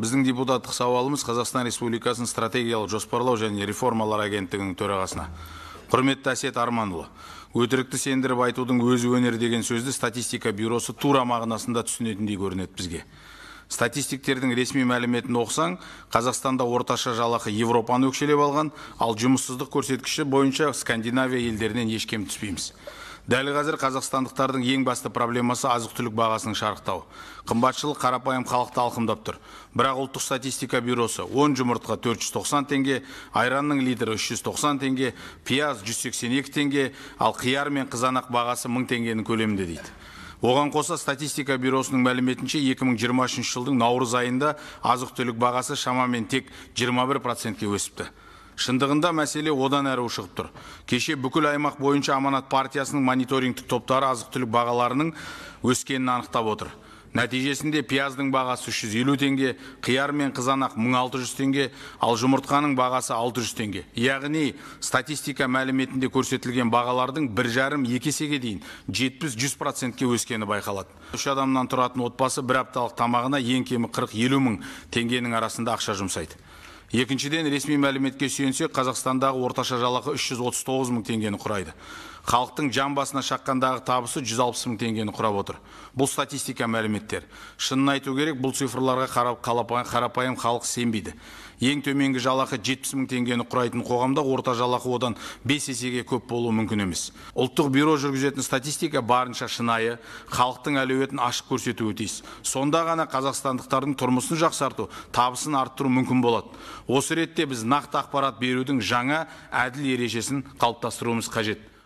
біздің депутаттық сауалымыз қазақстан республикасының стратегиялық жоспарлау және реформалар агенттігінің төрағасына құрметті әсет арманұлы өтірікті сендіріп айтудың өзі өнер деген сөзді статистика бюросы тура мағынасында түсінетіндей көрінеді бізге статистиктердің ресми мәліметін оқысаң қазақстанда орташа жалақы европаны өкшелеп алған ал жұмыссыздық көрсеткіші бойынша скандинавия елдерінен еш кем түспейміз дәл қазір қазақстандықтардың ең басты проблемасы азық түлік бағасының шарықтауы қымбатшылық қарапайым халықты алқымдап тұр бірақ ұлттық статистика бюросы 10 жұмыртқа 490 жүз тоқсан теңге айранның литрі үш жүз теңге пияз жүз сексен екі теңге ал қияр мен қызанақ бағасы мың теңгенің көлемінде дейді оған қоса статистика бюросының мәліметінше 2023 жылдың наурыз айында азық түлік бағасы шамамен тек 21 процентке өсіпті шындығында мәселе одан әрі ушығып тұр кеше бүкіл аймақ бойынша аманат партиясының мониторингтік топтары азық түлік бағаларының өскенін анықтап отыр нәтижесінде пияздың бағасы үш жүз теңге қияр мен қызанақ мың алты теңге ал жұмыртқаның бағасы алты жүз теңге яғни статистика мәліметінде көрсетілген бағалардың бір жарым екі дейін жетпіс жүз процентке өскені байқалады үш адамнан тұратын отбасы бір апталық тамағына ең кемі қырық елу мың теңгенің арасында ақша жұмсайды екіншіден ресми мәліметке сүйенсек қазақстандағы орташа жалақы 339 жүз мың теңгені құрайды халықтың жан басына шаққандағы табысы 160 алпыс мың теңгені құрап отыр бұл статистика мәліметтер шынын айту керек бұл цифрларға қарап қарапайым халық сенбейді ең төменгі жалақы 70 мың теңгені құрайтын қоғамда орта жалақы одан 5 есеге көп болуы мүмкін емес ұлттық бюро жүргізетін статистика барынша шынайы халықтың әлеуетін ашық көрсетуі тиіс сонда ғана қазақстандықтардың тұрмысын жақсарту табысын арттыру мүмкін болады осы ретте біз нақты ақпарат берудің жаңа әділ ережесін қалыптастыруымыз қажет